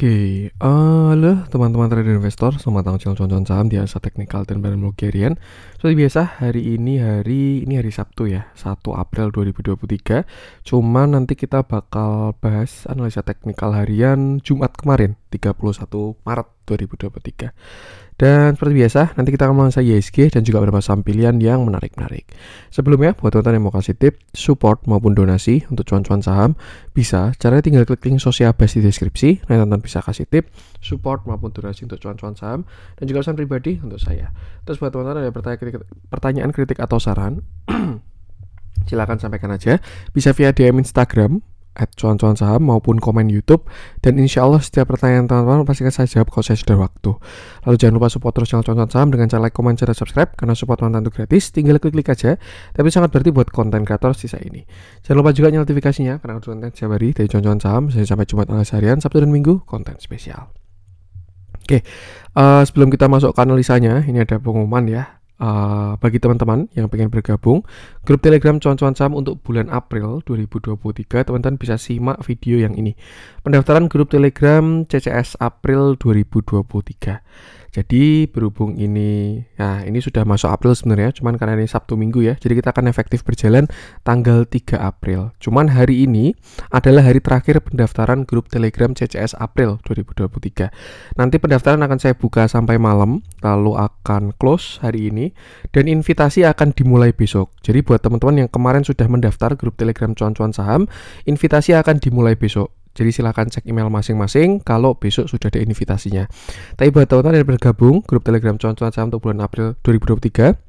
Oke, okay. Eh, halo teman-teman trader investor, selamat datang channel concon saham di Asa Technical dan Badan Bulgarian. Seperti biasa, hari ini hari ini hari Sabtu ya, 1 April 2023. Cuman nanti kita bakal bahas analisa teknikal harian Jumat kemarin, 31 Maret 2023. Dan seperti biasa, nanti kita akan melangsa YSG e dan juga beberapa saham pilihan yang menarik-menarik. Sebelumnya, buat teman-teman yang mau kasih tip, support maupun donasi untuk cuan-cuan saham, bisa. Caranya tinggal klik link sosial base di deskripsi, Nanti teman-teman bisa kasih tip, support maupun donasi untuk cuan-cuan saham, dan juga urusan pribadi untuk saya. Terus buat teman-teman ada pertanyaan kritik atau saran, silahkan sampaikan aja. Bisa via DM Instagram at cuan-cuan saham maupun komen YouTube dan insya Allah setiap pertanyaan teman-teman pasti akan saya jawab kalau saya sudah waktu lalu jangan lupa support terus channel cuan-cuan saham dengan cara like, komen, share, dan subscribe karena support mantan itu gratis tinggal klik-klik aja tapi sangat berarti buat konten kreator sisa ini jangan lupa juga notifikasinya karena konten setiap hari dari cuan-cuan saham saya sampai Jumat tanggal seharian Sabtu dan Minggu konten spesial Oke, uh, sebelum kita masuk ke analisanya, ini ada pengumuman ya uh, bagi teman-teman yang pengen bergabung grup Telegram cuan-cuan saham untuk bulan April 2023 teman-teman bisa simak video yang ini pendaftaran grup Telegram CCS April 2023 jadi berhubung ini, nah ini sudah masuk April sebenarnya, cuman karena ini Sabtu Minggu ya, jadi kita akan efektif berjalan tanggal 3 April. Cuman hari ini adalah hari terakhir pendaftaran grup Telegram CCS April 2023. Nanti pendaftaran akan saya buka sampai malam, lalu akan close hari ini, dan invitasi akan dimulai besok. Jadi buat teman-teman yang kemarin sudah mendaftar grup Telegram Cuan-Cuan Saham, invitasi akan dimulai besok. Jadi silahkan cek email masing-masing kalau besok sudah ada invitasinya. Tapi buat teman-teman yang bergabung grup Telegram cuan-cuan saham untuk bulan April 2023,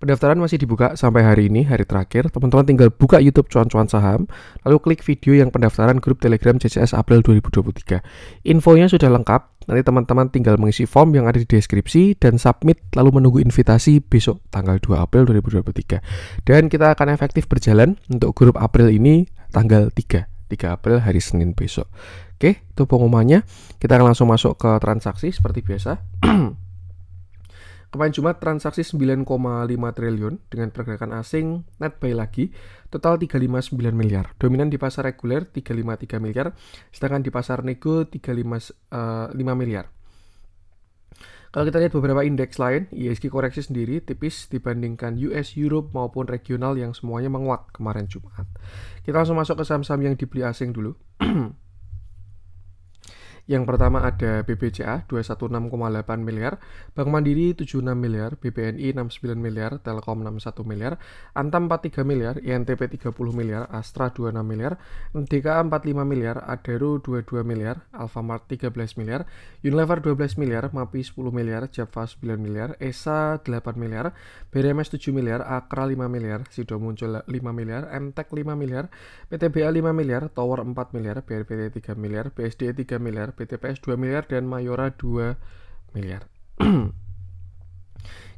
Pendaftaran masih dibuka sampai hari ini, hari terakhir. Teman-teman tinggal buka YouTube cuan-cuan saham, lalu klik video yang pendaftaran grup Telegram CCS April 2023. Infonya sudah lengkap, nanti teman-teman tinggal mengisi form yang ada di deskripsi dan submit lalu menunggu invitasi besok tanggal 2 April 2023. Dan kita akan efektif berjalan untuk grup April ini tanggal 3. 3 April hari Senin besok. Oke, itu pengumumannya. Kita akan langsung masuk ke transaksi seperti biasa. Kemarin Jumat transaksi 9,5 triliun dengan pergerakan asing net buy lagi total 359 miliar. Dominan di pasar reguler 353 miliar, sedangkan di pasar nego 355 uh, eh, miliar. Kalau kita lihat beberapa indeks lain, IHSG e koreksi sendiri tipis dibandingkan US, Europe maupun regional yang semuanya menguat kemarin Jumat. Kita langsung masuk ke saham-saham yang dibeli asing dulu. Yang pertama ada BBCA 216,8 miliar, Bank Mandiri 76 miliar, BBNI 69 miliar, Telkom 61 miliar, Antam 43 miliar, INTP 30 miliar, Astra 26 miliar, MDKA 45 miliar, Adaro 22 miliar, Alfamart 13 miliar, Unilever 12 miliar, MAPI 10 miliar, Java 9 miliar, ESA 8 miliar, BRMS 7 miliar, Akra 5 miliar, Sido Muncul 5 miliar, MTEK 5 miliar, PTBA 5 miliar, Tower 4 miliar, BRPT 3 miliar, BSD 3 e, miliar, BTPS 2 miliar dan Mayora 2 miliar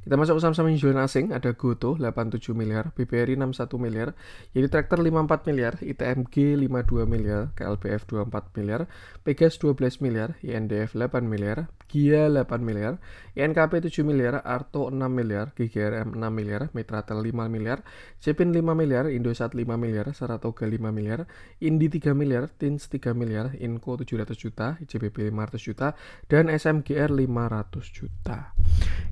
Kita masuk ke saham-saham insulen asing, ada GoTo 87 miliar, BBRI 61 miliar, jadi Traktor 54 miliar, ITMG 52 miliar, KLBF 24 miliar, Pegas 12 miliar, INDF 8 miliar, GIA 8 miliar, INKP 7 miliar, Arto 6 miliar, GGRM 6 miliar, Mitratel 5 miliar, Cepin 5 miliar, Indosat 5 miliar, Saratoga 5 miliar, Indi 3 miliar, Tins 3 miliar, Inco 700 juta, ICBP 500 juta, dan SMGR 500 juta.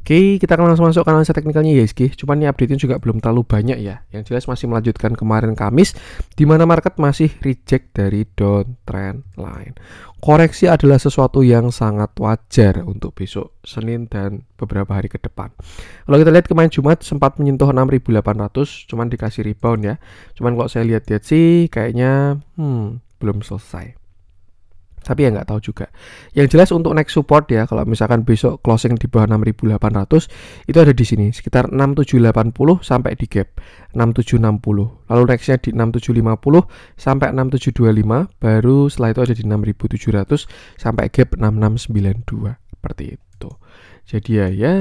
Oke, kita akan langsung langsung masuk ke analisa teknikalnya ya, Iski. Cuman ini update juga belum terlalu banyak ya. Yang jelas masih melanjutkan kemarin Kamis di mana market masih reject dari downtrend line. Koreksi adalah sesuatu yang sangat wajar untuk besok Senin dan beberapa hari ke depan. Kalau kita lihat kemarin Jumat sempat menyentuh 6.800 cuman dikasih rebound ya. Cuman kalau saya lihat-lihat sih kayaknya hmm belum selesai tapi ya nggak tahu juga. Yang jelas untuk next support ya, kalau misalkan besok closing di bawah 6800 itu ada di sini sekitar 6780 sampai di gap 6760. Lalu nextnya di 6750 sampai 6725, baru setelah itu ada di 6700 sampai gap 6692 seperti itu. Jadi ya ya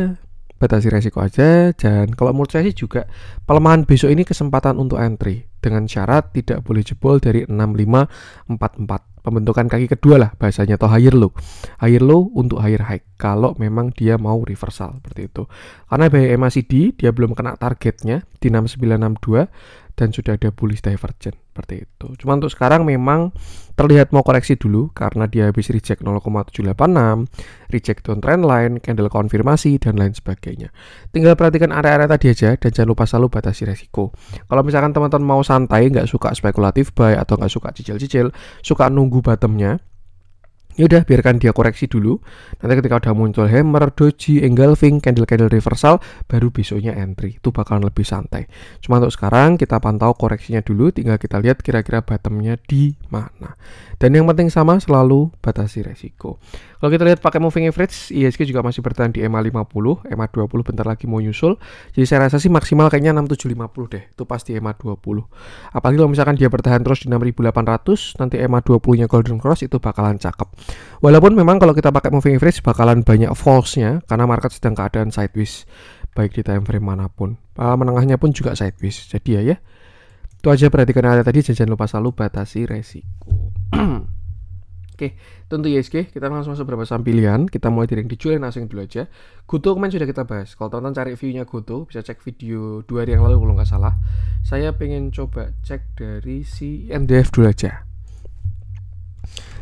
batasi resiko aja dan kalau menurut saya sih juga pelemahan besok ini kesempatan untuk entry dengan syarat tidak boleh jebol dari 6544 pembentukan kaki kedua lah bahasanya atau higher low higher low untuk higher high kalau memang dia mau reversal seperti itu karena BMACD e dia belum kena targetnya di 6962 dan sudah ada bullish divergence seperti itu. Cuma untuk sekarang memang terlihat mau koreksi dulu karena dia habis reject 0,786, reject down trend line, candle konfirmasi dan lain sebagainya. Tinggal perhatikan area-area tadi aja dan jangan lupa selalu batasi resiko. Kalau misalkan teman-teman mau santai, nggak suka spekulatif buy atau nggak suka cicil-cicil, suka nunggu bottomnya, ya udah biarkan dia koreksi dulu nanti ketika udah muncul hammer doji engulfing candle candle reversal baru besoknya entry itu bakalan lebih santai cuma untuk sekarang kita pantau koreksinya dulu tinggal kita lihat kira-kira bottomnya di mana dan yang penting sama selalu batasi resiko kalau kita lihat pakai moving average ISG juga masih bertahan di EMA 50 EMA 20 bentar lagi mau nyusul jadi saya rasa sih maksimal kayaknya 6750 deh itu pasti EMA 20 apalagi kalau misalkan dia bertahan terus di 6800 nanti EMA 20 nya golden cross itu bakalan cakep Walaupun memang kalau kita pakai moving average bakalan banyak false-nya karena market sedang keadaan sideways baik di time frame manapun. Eh, menengahnya pun juga sideways. Jadi ya ya. Itu aja perhatikan ada tadi jangan lupa selalu batasi resiko. Oke, tentu ISG kita langsung masuk beberapa saham pilihan. Kita mulai dari yang dijual dan asing dulu aja. Goto kemarin sudah kita bahas. Kalau teman-teman cari view-nya Goto, bisa cek video dua hari yang lalu kalau nggak salah. Saya pengen coba cek dari si MDF dulu aja.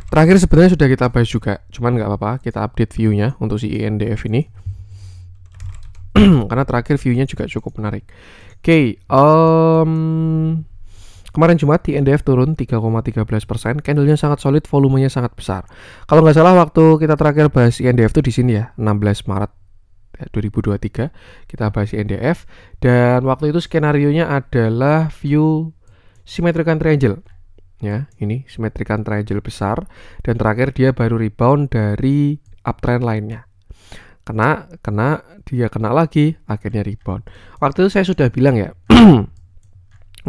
Terakhir sebenarnya sudah kita bahas juga, cuman nggak apa-apa, kita update view-nya untuk si INDF ini. Karena terakhir view-nya juga cukup menarik. Oke, okay, um, kemarin Jumat INDF turun 3,13%, candlenya sangat solid, volumenya sangat besar. Kalau nggak salah waktu kita terakhir bahas INDF itu di sini ya, 16 Maret 2023 eh, kita bahas INDF dan waktu itu skenario nya adalah view symmetrical triangle ya ini simetrikan triangle besar dan terakhir dia baru rebound dari uptrend lainnya kena kena dia kena lagi akhirnya rebound waktu itu saya sudah bilang ya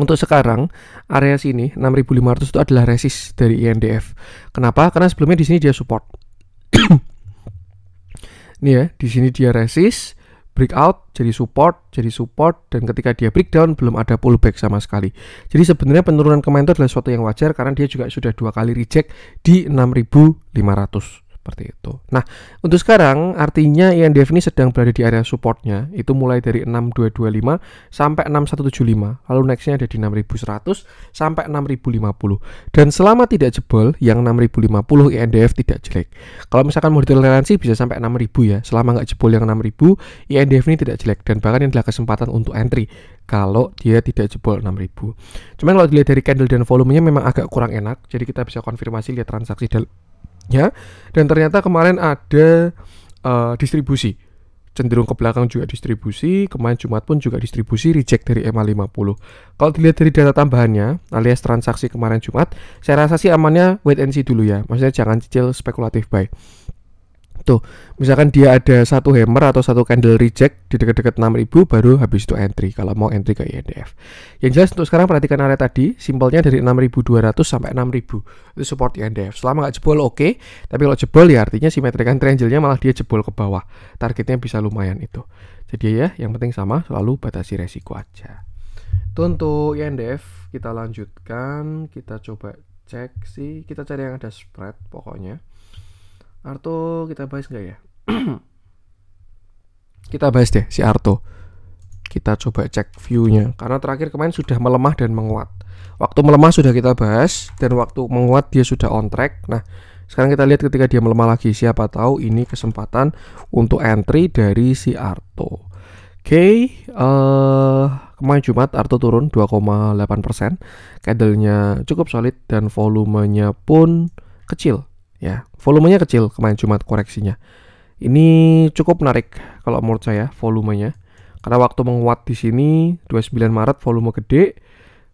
untuk sekarang area sini 6500 itu adalah resist dari INDF kenapa karena sebelumnya di sini dia support Ini ya di sini dia resist breakout, jadi support, jadi support, dan ketika dia breakdown belum ada pullback sama sekali. Jadi sebenarnya penurunan kemarin itu adalah suatu yang wajar karena dia juga sudah dua kali reject di 6500 seperti itu. Nah, untuk sekarang artinya INDF e ini sedang berada di area supportnya itu mulai dari 6225 sampai 6175. Lalu nextnya ada di 6100 sampai 6050. Dan selama tidak jebol yang 6050 INDF e tidak jelek. Kalau misalkan mau toleransi bisa sampai 6000 ya. Selama nggak jebol yang 6000 INDF e ini tidak jelek dan bahkan ini adalah kesempatan untuk entry kalau dia tidak jebol 6000. Cuman kalau dilihat dari candle dan volumenya memang agak kurang enak. Jadi kita bisa konfirmasi lihat transaksi dalam ya dan ternyata kemarin ada uh, distribusi cenderung ke belakang juga distribusi kemarin Jumat pun juga distribusi reject dari EMA 50 kalau dilihat dari data tambahannya alias transaksi kemarin Jumat saya rasa sih amannya wait and see dulu ya maksudnya jangan cicil spekulatif baik gitu. misalkan dia ada satu hammer atau satu candle reject di dekat-dekat 6000 baru habis itu entry kalau mau entry ke INDF e yang jelas untuk sekarang perhatikan area tadi simpelnya dari 6200 sampai 6000 itu support INDF e selama nggak jebol oke okay. tapi kalau jebol ya artinya simetrikan triangle-nya malah dia jebol ke bawah targetnya bisa lumayan itu jadi ya yang penting sama selalu batasi resiko aja itu untuk INDF e kita lanjutkan kita coba cek sih kita cari yang ada spread pokoknya Arto kita bahas nggak ya? kita bahas deh si Arto. Kita coba cek view-nya karena terakhir kemarin sudah melemah dan menguat. Waktu melemah sudah kita bahas dan waktu menguat dia sudah on track. Nah, sekarang kita lihat ketika dia melemah lagi siapa tahu ini kesempatan untuk entry dari si Arto. Oke, okay, uh, eh, kemarin Jumat Arto turun 2,8 persen, candlenya cukup solid dan volumenya pun kecil ya volumenya kecil kemarin cuma koreksinya ini cukup menarik kalau menurut saya volumenya karena waktu menguat di sini 29 Maret volume gede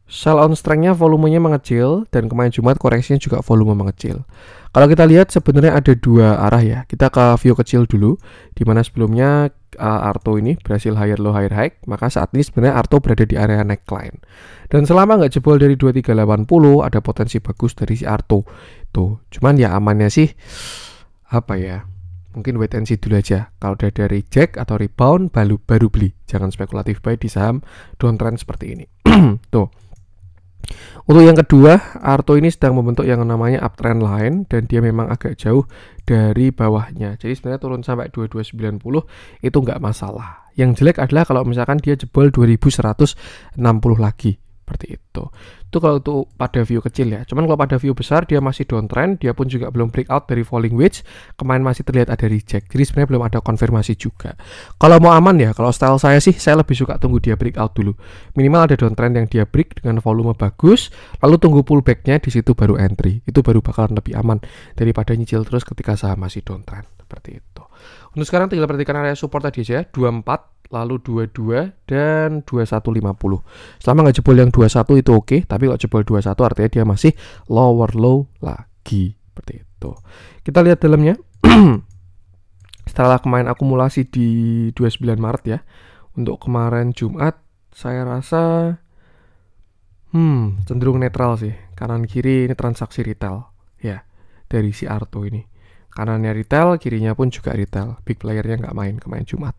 Sell on strength volumenya mengecil dan kemarin Jumat koreksinya juga volume mengecil. Kalau kita lihat sebenarnya ada dua arah ya. Kita ke view kecil dulu di mana sebelumnya uh, Arto ini berhasil higher low higher high, maka saat ini sebenarnya Arto berada di area neckline. Dan selama nggak jebol dari 2380 ada potensi bagus dari si Arto gitu. Cuman ya amannya sih apa ya? Mungkin wait and see dulu aja. Kalau udah ada reject atau rebound baru baru beli. Jangan spekulatif buy di saham downtrend seperti ini. Tuh. Untuk yang kedua, Arto ini sedang membentuk yang namanya uptrend lain dan dia memang agak jauh dari bawahnya. Jadi sebenarnya turun sampai 2290 itu nggak masalah. Yang jelek adalah kalau misalkan dia jebol 2160 lagi seperti itu. Itu kalau untuk pada view kecil ya. Cuman kalau pada view besar dia masih downtrend, dia pun juga belum breakout dari falling wedge. Kemarin masih terlihat ada reject. Jadi sebenarnya belum ada konfirmasi juga. Kalau mau aman ya, kalau style saya sih saya lebih suka tunggu dia breakout dulu. Minimal ada downtrend yang dia break dengan volume bagus, lalu tunggu pullbacknya di situ baru entry. Itu baru bakalan lebih aman daripada nyicil terus ketika saham masih downtrend seperti itu. Untuk sekarang tinggal perhatikan area support tadi aja 24 ya, lalu 22 dan 2150 selama nggak jebol yang 21 itu oke tapi kalau jebol 21 artinya dia masih lower low lagi seperti itu kita lihat dalamnya setelah kemarin akumulasi di 29 Maret ya untuk kemarin Jumat saya rasa hmm cenderung netral sih kanan kiri ini transaksi retail ya dari si Arto ini kanannya retail, kirinya pun juga retail. Big playernya nggak main kemarin Jumat.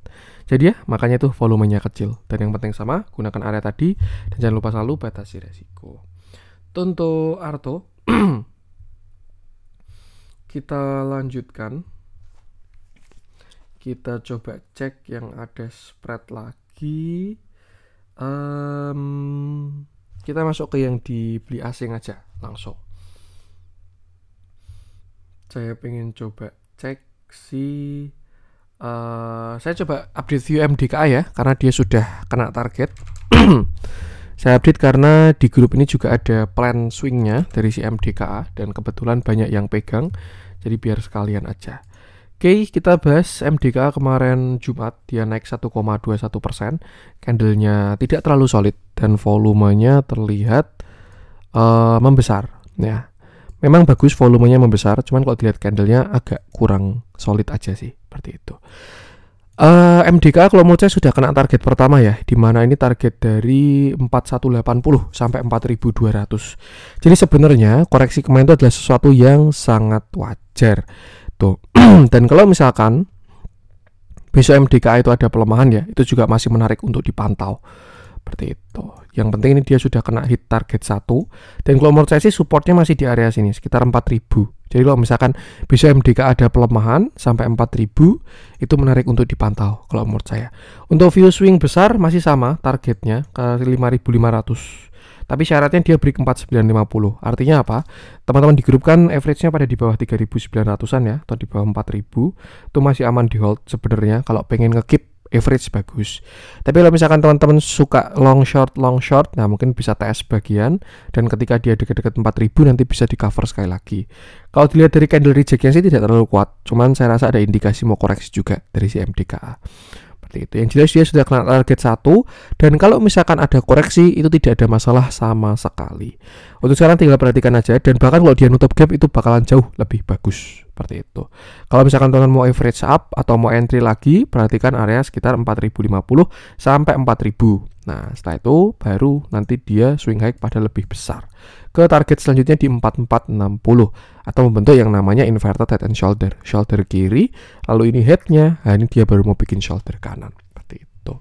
Jadi ya, makanya tuh volumenya kecil. Dan yang penting sama, gunakan area tadi dan jangan lupa selalu batasi resiko. Tentu Arto, kita lanjutkan. Kita coba cek yang ada spread lagi. Um, kita masuk ke yang dibeli asing aja langsung saya pengen coba cek si uh, saya coba update view MDKA ya karena dia sudah kena target saya update karena di grup ini juga ada plan swingnya dari si MDKA dan kebetulan banyak yang pegang jadi biar sekalian aja Oke, okay, kita bahas MDK kemarin Jumat dia naik 1,21 persen, candlenya tidak terlalu solid dan volumenya terlihat uh, membesar. Ya, memang bagus volumenya membesar cuman kalau dilihat candlenya agak kurang solid aja sih seperti itu Uh, eh, MDK kalau mau saya sudah kena target pertama ya, di mana ini target dari 4180 sampai 4200. Jadi sebenarnya koreksi kemarin itu adalah sesuatu yang sangat wajar. Tuh. Dan kalau misalkan besok MDK itu ada pelemahan ya, itu juga masih menarik untuk dipantau seperti itu yang penting ini dia sudah kena hit target satu. dan kalau menurut saya sih supportnya masih di area sini sekitar 4000 jadi kalau misalkan bisa MDK ada pelemahan sampai 4000 itu menarik untuk dipantau kalau menurut saya untuk view swing besar masih sama targetnya ke 5500 tapi syaratnya dia break 4950 artinya apa teman-teman di grup kan average-nya pada di bawah 3900an ya atau di bawah 4000 itu masih aman di hold sebenarnya kalau pengen ngekip average bagus. Tapi kalau misalkan teman-teman suka long short long short, nah mungkin bisa TS bagian dan ketika dia dekat-dekat 4000 nanti bisa di cover sekali lagi. Kalau dilihat dari candle rejectnya sih tidak terlalu kuat, cuman saya rasa ada indikasi mau koreksi juga dari si MDKA seperti itu. Yang jelas dia sudah kena target satu dan kalau misalkan ada koreksi itu tidak ada masalah sama sekali. Untuk sekarang tinggal perhatikan aja dan bahkan kalau dia nutup gap itu bakalan jauh lebih bagus seperti itu. Kalau misalkan teman mau average up atau mau entry lagi, perhatikan area sekitar 4050 sampai 4000. Nah, setelah itu baru nanti dia swing high pada lebih besar ke target selanjutnya di 4460 atau membentuk yang namanya inverted head and shoulder. Shoulder kiri, lalu ini headnya, nah ini dia baru mau bikin shoulder kanan. Seperti itu.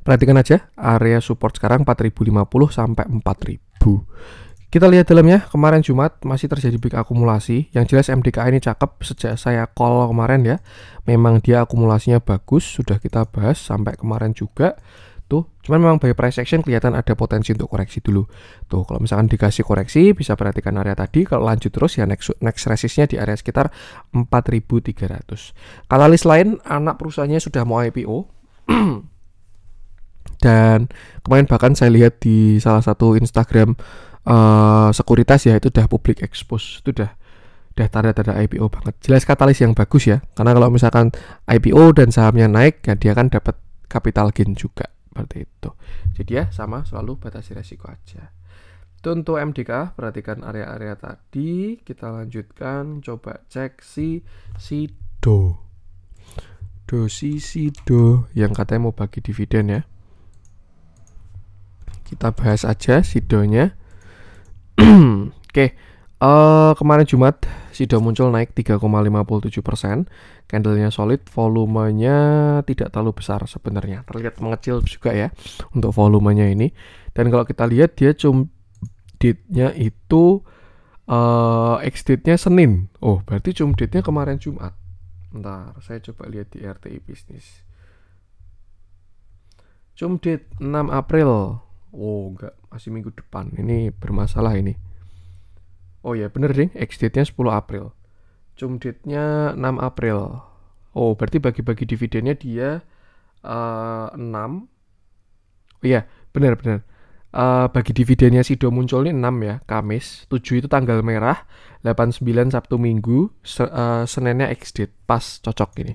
Perhatikan aja area support sekarang 4050 sampai 4000. Kita lihat dalamnya, kemarin Jumat masih terjadi big akumulasi. Yang jelas MDKA ini cakep sejak saya call kemarin ya. Memang dia akumulasinya bagus, sudah kita bahas sampai kemarin juga. Tuh, gitu. cuman memang by price action kelihatan ada potensi untuk koreksi dulu. Tuh, kalau misalkan dikasih koreksi bisa perhatikan area tadi, kalau lanjut terus ya next next resistnya di area sekitar 4.300. Katalis lain anak perusahaannya sudah mau IPO. Dan kemarin bahkan saya lihat di salah satu Instagram uh, sekuritas ya itu udah publik expose, itu udah udah tanda-tanda IPO banget. Jelas katalis yang bagus ya, karena kalau misalkan IPO dan sahamnya naik, ya dia kan dapat capital gain juga seperti itu jadi ya sama selalu batasi resiko aja itu untuk MDK perhatikan area-area tadi kita lanjutkan coba cek si si do do si si do yang katanya mau bagi dividen ya kita bahas aja sidonya oke okay. Uh, kemarin Jumat, Sido muncul naik 3,57 persen. Candlenya solid, volumenya tidak terlalu besar sebenarnya. Terlihat mengecil juga ya untuk volumenya ini. Dan kalau kita lihat dia cum date-nya itu uh, eh, date nya Senin. Oh, berarti cum date-nya kemarin Jumat. Ntar saya coba lihat di RTI bisnis. Cum date 6 April. Oh, enggak, masih minggu depan. Ini bermasalah ini. Oh ya, bener ding, ex date-nya 10 April. Cum date-nya 6 April. Oh, berarti bagi-bagi dividennya dia uh, eh, 6. Oh iya, benar benar. Uh, eh, bagi dividennya Sido muncul ini 6 ya, Kamis, 7 itu tanggal merah, 89 Sabtu Minggu, se uh, Seninnya ex date, pas cocok ini.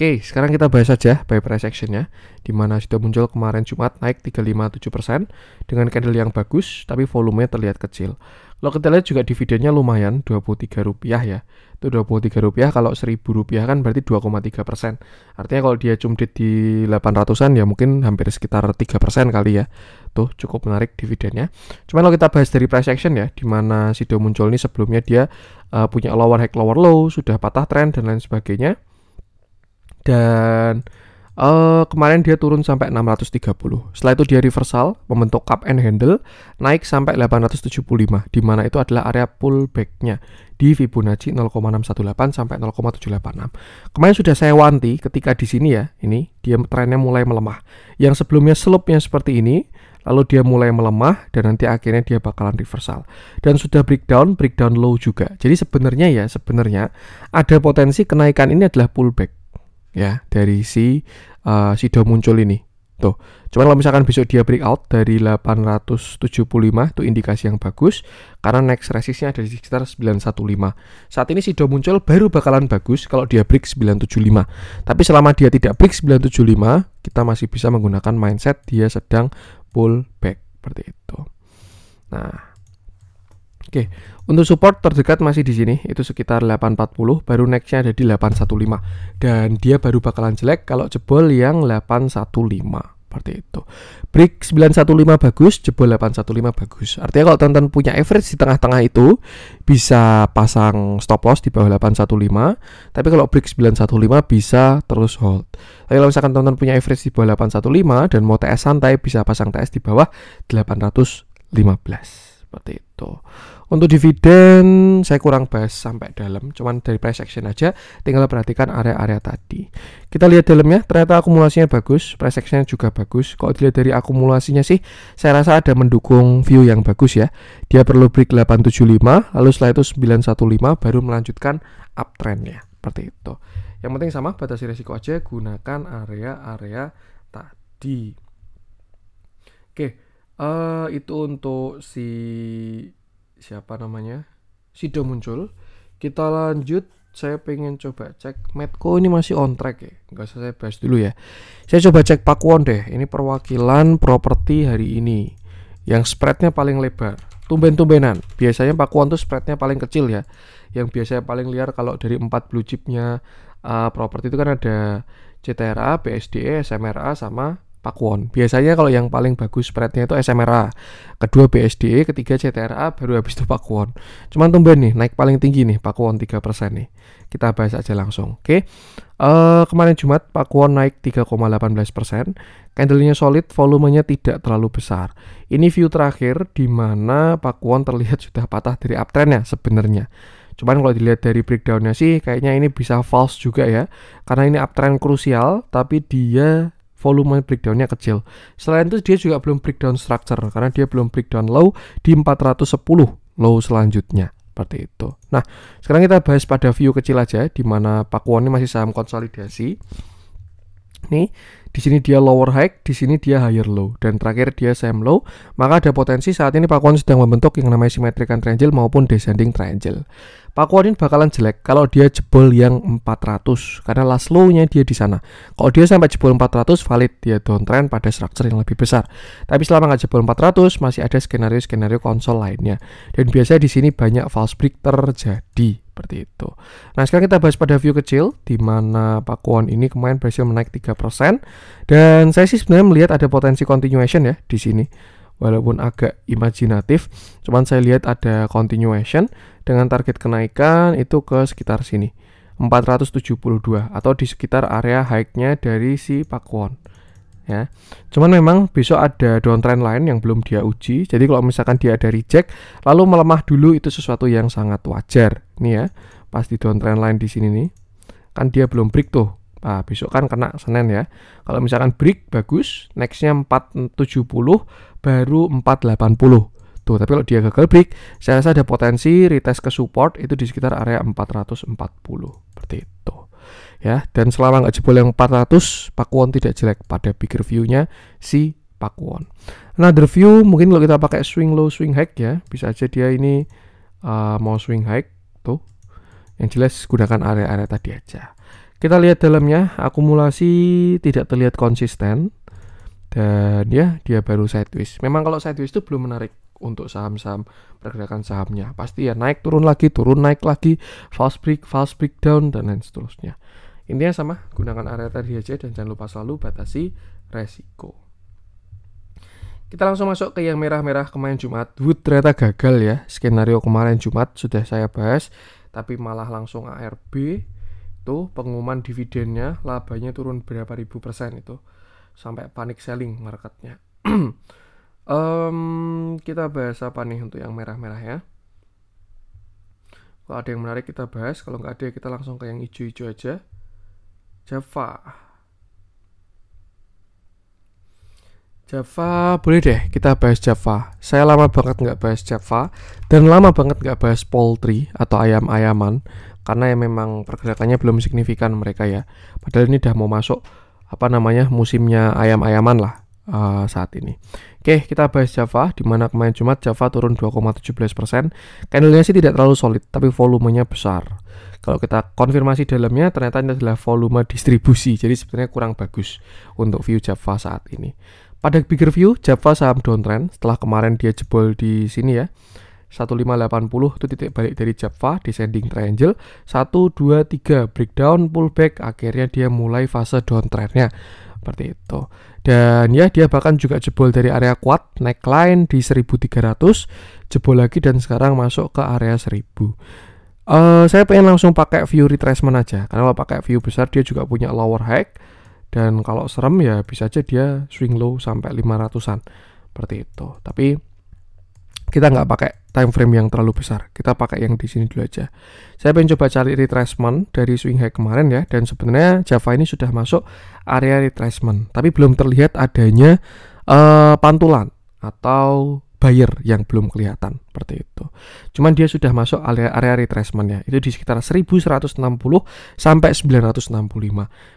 Oke, okay, sekarang kita bahas saja buy price actionnya, di mana sudah muncul kemarin Jumat naik 357% dengan candle yang bagus, tapi volumenya terlihat kecil lo kita lihat juga dividennya lumayan, 23 rupiah ya. Itu 23 rupiah, kalau 1000 rupiah kan berarti 2,3 persen. Artinya kalau dia cuma di 800-an ya mungkin hampir sekitar 3 persen kali ya. Tuh cukup menarik dividennya. Cuman kalau kita bahas dari price action ya, di mana Sido muncul ini sebelumnya dia uh, punya lower high lower low, sudah patah trend dan lain sebagainya. Dan Uh, kemarin dia turun sampai 630. Setelah itu dia reversal membentuk cup and handle naik sampai 875 di mana itu adalah area pullbacknya di Fibonacci 0,618 sampai 0,786. Kemarin sudah saya wanti ketika di sini ya, ini dia trennya mulai melemah. Yang sebelumnya slope-nya seperti ini, lalu dia mulai melemah dan nanti akhirnya dia bakalan reversal dan sudah breakdown breakdown low juga jadi sebenarnya ya sebenarnya ada potensi kenaikan ini adalah pullback ya dari si uh, eh, Sido muncul ini. Tuh. Cuman kalau misalkan besok dia breakout dari 875 itu indikasi yang bagus karena next resistnya ada di sekitar 915. Saat ini Sido muncul baru bakalan bagus kalau dia break 975. Tapi selama dia tidak break 975, kita masih bisa menggunakan mindset dia sedang pullback seperti itu. Nah, Oke, untuk support terdekat masih di sini, itu sekitar 840, baru nextnya ada di 815. Dan dia baru bakalan jelek kalau jebol yang 815 seperti itu. Break 915 bagus, jebol 815 bagus. Artinya kalau teman-teman punya average di tengah-tengah itu bisa pasang stop loss di bawah 815, tapi kalau break 915 bisa terus hold. Tapi kalau misalkan teman-teman punya average di bawah 815 dan mau TS santai bisa pasang TS di bawah 815 seperti itu. Untuk dividen saya kurang bahas sampai dalam, cuman dari price action aja tinggal perhatikan area-area tadi. Kita lihat dalamnya, ternyata akumulasinya bagus, price actionnya juga bagus. Kalau dilihat dari akumulasinya sih, saya rasa ada mendukung view yang bagus ya. Dia perlu break 875, lalu setelah itu 915 baru melanjutkan uptrendnya, seperti itu. Yang penting sama, batasi resiko aja, gunakan area-area tadi. Oke, uh, itu untuk si siapa namanya Sido muncul kita lanjut saya pengen coba cek Medco ini masih on track ya nggak usah saya bahas dulu ya saya coba cek pak Pakuwon deh ini perwakilan properti hari ini yang spreadnya paling lebar tumben-tumbenan biasanya pak Pakuwon tuh spreadnya paling kecil ya yang biasanya paling liar kalau dari empat blue chipnya uh, properti itu kan ada CTRA, BSDE, SMRA sama Pakwon. Biasanya kalau yang paling bagus spreadnya itu SMRA, kedua BSD, ketiga CTRA, baru habis itu Pakwon. Cuman tumben nih, naik paling tinggi nih Pakwon 3% nih. Kita bahas aja langsung, oke? Okay? Uh, eh, kemarin Jumat Pakwon naik 3,18%, candlenya solid, volumenya tidak terlalu besar. Ini view terakhir di mana Pakwon terlihat sudah patah dari uptrend ya sebenarnya. Cuman kalau dilihat dari breakdownnya sih kayaknya ini bisa false juga ya. Karena ini uptrend krusial tapi dia volume breakdownnya kecil. Selain itu dia juga belum breakdown structure karena dia belum breakdown low di 410 low selanjutnya seperti itu. Nah, sekarang kita bahas pada view kecil aja di mana Pakuan ini masih saham konsolidasi nih di sini dia lower high, di sini dia higher low, dan terakhir dia same low, maka ada potensi saat ini Pak Kwon sedang membentuk yang namanya symmetrical triangle maupun descending triangle. Pakuan ini bakalan jelek kalau dia jebol yang 400 karena last low-nya dia di sana. Kalau dia sampai jebol 400 valid dia downtrend pada structure yang lebih besar. Tapi selama nggak jebol 400 masih ada skenario-skenario konsol lainnya. Dan biasanya di sini banyak false break terjadi seperti itu. Nah, sekarang kita bahas pada view kecil di mana Pakuan ini kemarin berhasil menaik 3% dan saya sih sebenarnya melihat ada potensi continuation ya di sini. Walaupun agak imajinatif, cuman saya lihat ada continuation dengan target kenaikan itu ke sekitar sini. 472 atau di sekitar area high-nya dari si Pakuan ya. Cuman memang besok ada downtrend lain yang belum dia uji. Jadi kalau misalkan dia ada reject lalu melemah dulu itu sesuatu yang sangat wajar nih ya. Pas downtrend lain di sini nih. Kan dia belum break tuh. Nah, besok kan kena Senin ya. Kalau misalkan break bagus, nextnya 470 baru 480. Tuh, tapi kalau dia gagal break, saya rasa ada potensi retest ke support itu di sekitar area 440. Seperti itu ya dan selama nggak jebol yang 400 pakuan tidak jelek pada big reviewnya si pakuan another view mungkin kalau kita pakai swing low swing high ya bisa aja dia ini uh, mau swing high tuh yang jelas gunakan area-area tadi aja kita lihat dalamnya akumulasi tidak terlihat konsisten dan ya dia baru sideways memang kalau sideways itu belum menarik untuk saham-saham pergerakan sahamnya. Pasti ya naik turun lagi, turun naik lagi, false break, false breakdown dan lain seterusnya. Intinya sama, gunakan area tadi aja dan jangan lupa selalu batasi resiko. Kita langsung masuk ke yang merah-merah kemarin Jumat. Wood ternyata gagal ya. Skenario kemarin Jumat sudah saya bahas, tapi malah langsung ARB itu pengumuman dividennya labanya turun berapa ribu persen itu sampai panik selling marketnya. um, kita bahas apa nih untuk yang merah-merah ya? Kalau ada yang menarik kita bahas, kalau nggak ada kita langsung ke yang hijau-hijau aja. Java. Java boleh deh kita bahas Java. Saya lama banget nggak bahas Java dan lama banget nggak bahas poultry atau ayam-ayaman karena ya memang pergerakannya belum signifikan mereka ya. Padahal ini udah mau masuk apa namanya musimnya ayam-ayaman lah uh, saat ini. Oke, kita bahas Java di mana kemarin Jumat Java turun 2,17%. Candlenya sih tidak terlalu solid tapi volumenya besar. Kalau kita konfirmasi dalamnya ternyata ini adalah volume distribusi. Jadi sebenarnya kurang bagus untuk view Java saat ini. Pada bigger view, Java saham downtrend setelah kemarin dia jebol di sini ya. 1580 itu titik balik dari Java descending triangle 1 2 3 breakdown pullback akhirnya dia mulai fase downtrendnya seperti itu dan ya dia bahkan juga jebol dari area kuat neckline di 1300 jebol lagi dan sekarang masuk ke area 1000 Eh, saya pengen langsung pakai view retracement aja. Karena kalau pakai view besar dia juga punya lower high dan kalau serem ya bisa aja dia swing low sampai 500-an. Seperti itu. Tapi kita nggak pakai time frame yang terlalu besar. Kita pakai yang di sini dulu aja. Saya pengen coba cari retracement dari swing high kemarin ya. Dan sebenarnya Java ini sudah masuk area retracement. Tapi belum terlihat adanya uh, pantulan atau buyer yang belum kelihatan seperti itu. Cuman dia sudah masuk area area retracement ya. Itu di sekitar 1160 sampai 965.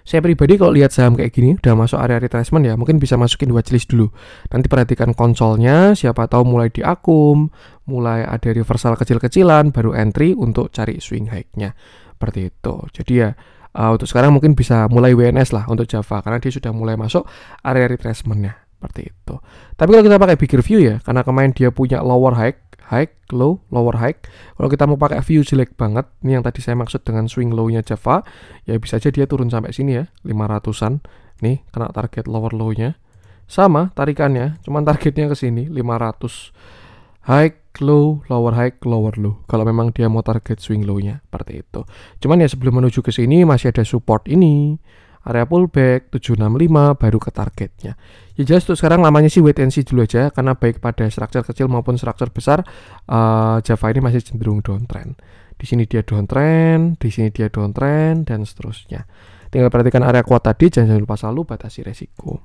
Saya pribadi kalau lihat saham kayak gini udah masuk area retracement ya, mungkin bisa masukin dua watchlist dulu. Nanti perhatikan konsolnya, siapa tahu mulai di akum, mulai ada reversal kecil-kecilan baru entry untuk cari swing high-nya. Seperti itu. Jadi ya Uh, untuk sekarang mungkin bisa mulai WNS lah untuk Java karena dia sudah mulai masuk area retracementnya seperti itu tapi kalau kita pakai bigger view ya karena kemarin dia punya lower high high low lower high kalau kita mau pakai view jelek banget ini yang tadi saya maksud dengan swing low-nya Java ya bisa aja dia turun sampai sini ya 500-an nih kena target lower low-nya sama tarikannya cuman targetnya ke sini 500 high low, lower high, lower low. Kalau memang dia mau target swing low-nya, seperti itu. Cuman ya sebelum menuju ke sini masih ada support ini area pullback 765 baru ke targetnya ya jelas untuk sekarang lamanya sih wait and see dulu aja karena baik pada structure kecil maupun structure besar uh, Java ini masih cenderung downtrend di sini dia downtrend di sini dia downtrend dan seterusnya tinggal perhatikan area kuat tadi jangan -jangan lupa selalu batasi resiko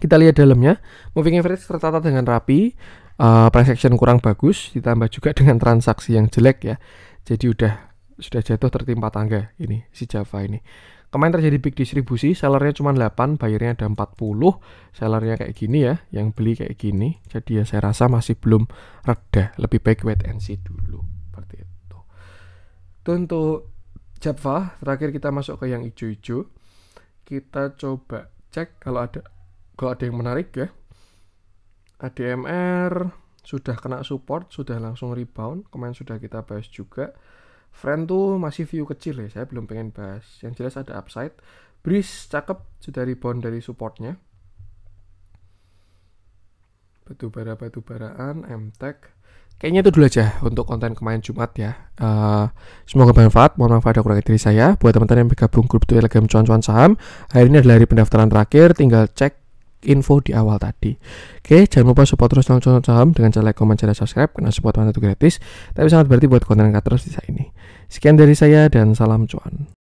kita lihat dalamnya moving average tertata dengan rapi uh, price action kurang bagus ditambah juga dengan transaksi yang jelek ya jadi udah sudah jatuh tertimpa tangga ini si Java ini Kemarin terjadi big distribusi, sellernya cuma 8, bayarnya ada 40, sellernya kayak gini ya, yang beli kayak gini. Jadi ya saya rasa masih belum reda, lebih baik wait and see dulu. Seperti itu. Itu untuk Java, terakhir kita masuk ke yang hijau-hijau. Kita coba cek kalau ada kalau ada yang menarik ya. ADMR sudah kena support, sudah langsung rebound, kemarin sudah kita bahas juga. Friend tuh masih view kecil ya, saya belum pengen bahas. Yang jelas ada upside. Breeze cakep, sudah rebound dari supportnya. Batu bara, batu baraan, MTech. Kayaknya itu dulu aja untuk konten kemarin Jumat ya. Uh, semoga bermanfaat. Mohon maaf ada kurang dari saya. Buat teman-teman yang bergabung grup Telegram Cuan-Cuan Saham, hari ini adalah hari pendaftaran terakhir. Tinggal cek info di awal tadi. Oke, jangan lupa support terus channel saham dengan cara like, comment, share, subscribe karena support Anda gratis, tapi sangat berarti buat konten kreator bisa ini. Sekian dari saya dan salam cuan.